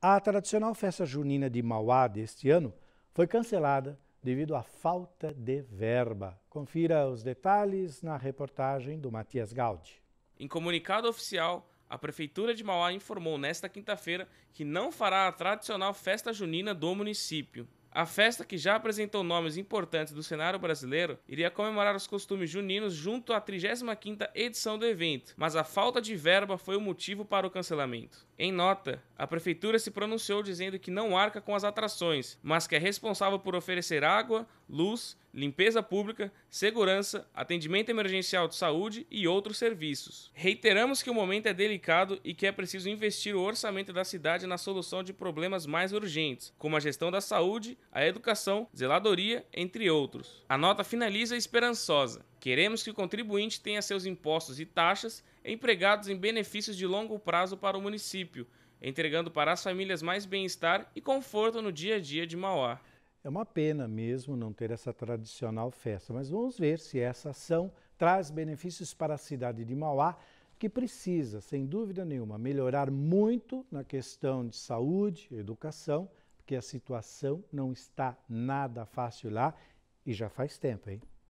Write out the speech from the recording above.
A tradicional festa junina de Mauá deste ano foi cancelada devido à falta de verba. Confira os detalhes na reportagem do Matias Gaudi. Em comunicado oficial, a Prefeitura de Mauá informou nesta quinta-feira que não fará a tradicional festa junina do município. A festa, que já apresentou nomes importantes do cenário brasileiro, iria comemorar os costumes juninos junto à 35ª edição do evento, mas a falta de verba foi o motivo para o cancelamento. Em nota, a prefeitura se pronunciou dizendo que não arca com as atrações, mas que é responsável por oferecer água, luz limpeza pública, segurança, atendimento emergencial de saúde e outros serviços. Reiteramos que o momento é delicado e que é preciso investir o orçamento da cidade na solução de problemas mais urgentes, como a gestão da saúde, a educação, zeladoria, entre outros. A nota finaliza esperançosa. Queremos que o contribuinte tenha seus impostos e taxas empregados em benefícios de longo prazo para o município, entregando para as famílias mais bem-estar e conforto no dia a dia de Mauá. É uma pena mesmo não ter essa tradicional festa, mas vamos ver se essa ação traz benefícios para a cidade de Mauá, que precisa, sem dúvida nenhuma, melhorar muito na questão de saúde, educação, porque a situação não está nada fácil lá e já faz tempo, hein?